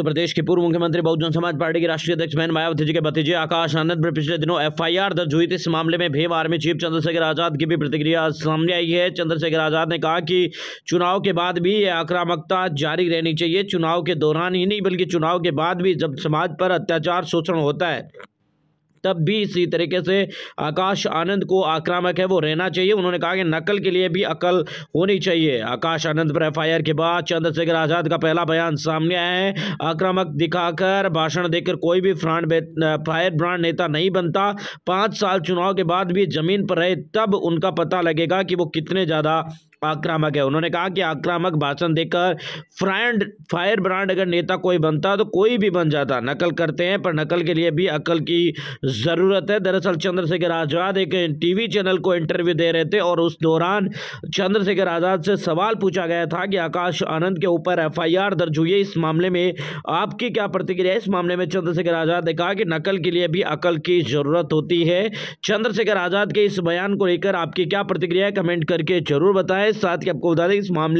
तो प्रदेश के पूर्व मुख्यमंत्री बहुजन समाज पार्टी के राष्ट्रीय अध्यक्ष बहन मायावती जी के भतीजे आकाश आनंद पर पिछले दिनों एफआईआर दर्ज हुई थी इस मामले में भेव आर्मी चीफ चंद्रशेखर आजाद की भी प्रतिक्रिया सामने आई है चंद्रशेखर आजाद ने कहा कि चुनाव के बाद भी यह आक्रामकता जारी रहनी चाहिए चुनाव के दौरान ही नहीं बल्कि चुनाव के बाद भी जब समाज पर अत्याचार शोषण होता है तब भी इसी तरीके से आकाश आनंद को आक्रामक है वो रहना चाहिए उन्होंने कहा कि नकल के लिए भी अकल होनी चाहिए आकाश आनंद पर एफ के बाद चंद्रशेखर आज़ाद का पहला बयान सामने आया है आक्रामक दिखाकर भाषण देकर कोई भी फ्रांड फायर ब्रांड नेता नहीं बनता पाँच साल चुनाव के बाद भी ज़मीन पर रहे तब उनका पता लगेगा कि वो कितने ज़्यादा आक्रामक है उन्होंने कहा कि आक्रामक भाषण देकर फ्रायड फायर ब्रांड अगर नेता कोई बनता तो कोई भी बन जाता नकल करते हैं पर नकल के लिए भी अकल की ज़रूरत है दरअसल चंद्रशेखर आज़ाद एक टीवी चैनल को इंटरव्यू दे रहे थे और उस दौरान चंद्रशेखर आज़ाद से सवाल पूछा गया था कि आकाश आनंद के ऊपर एफ दर्ज हुई है इस मामले में आपकी क्या प्रतिक्रिया है इस मामले में चंद्रशेखर आज़ाद ने कहा कि नकल के लिए भी अकल की ज़रूरत होती है चंद्रशेखर आज़ाद के इस बयान को लेकर आपकी क्या प्रतिक्रिया है कमेंट करके जरूर बताएं साथ ही आपको बता दें इस मामले